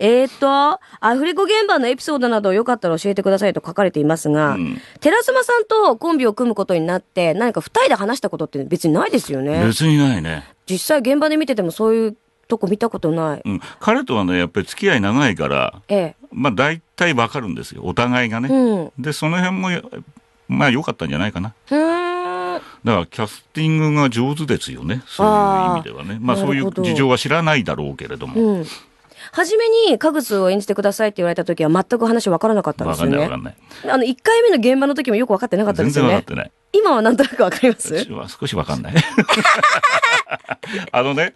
えー、っと、アフレコ現場のエピソードなどよかったら教えてくださいと書かれていますが、うん、寺島さんとコンビを組むことになって、何か二人で話したことって別にないですよね。別にないね。実際現場で見ててもそういうとこ見たことない、うん、彼とはねやっぱり付き合い長いから、ええ、まあ大体わかるんですよお互いがね、うん、でその辺もまあ良かったんじゃないかなだからキャスティングが上手ですよねそういう意味ではねまあそういう事情は知らないだろうけれども、初めにカグツを演じてくださいって言われた時は全く話わからなかったんですよね。分かんない分かんない。あの、1回目の現場の時もよく分かってなかったですよね。全然分かってない。今はなんとなくわかります少しわかんない。あのね、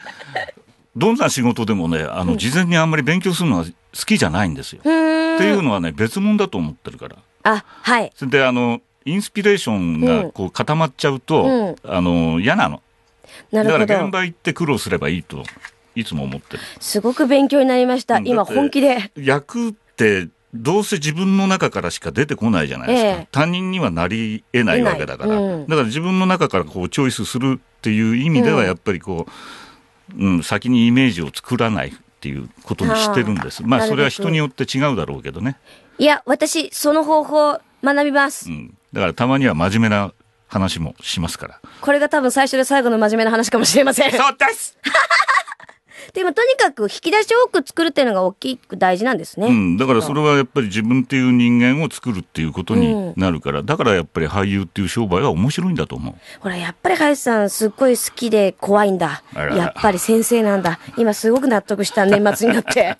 どんな仕事でもね、あの、事前にあんまり勉強するのは好きじゃないんですよ。っていうのはね、別物だと思ってるから。あ、はい。で、あの、インスピレーションがこう固まっちゃうと、うん、あの、嫌なの。なるほど。だから現場行って苦労すればいいといつも思ってるすごく勉強になりました今本気で役ってどうせ自分の中からしか出てこないじゃないですか、ええ、他人にはなり得ないわけだから、うん、だから自分の中からこうチョイスするっていう意味ではやっぱりこう、うん、うん、先にイメージを作らないっていうことにしてるんです、まあそれは人によって違うだろうけどねいや私その方法学びます、うん、だからたまには真面目な話もしますからこれが多分最初で最後の真面目な話かもしれませんそうです でもとにかく引き出しを多く作るっていうのが大きく大事なんですね、うん、だからそれはやっぱり自分っていう人間を作るっていうことになるから、うん、だからやっぱり俳優っていう商売は面白いんだと思うほらやっぱり林さんすっごい好きで怖いんだやっぱり先生なんだ今すごく納得した年末になって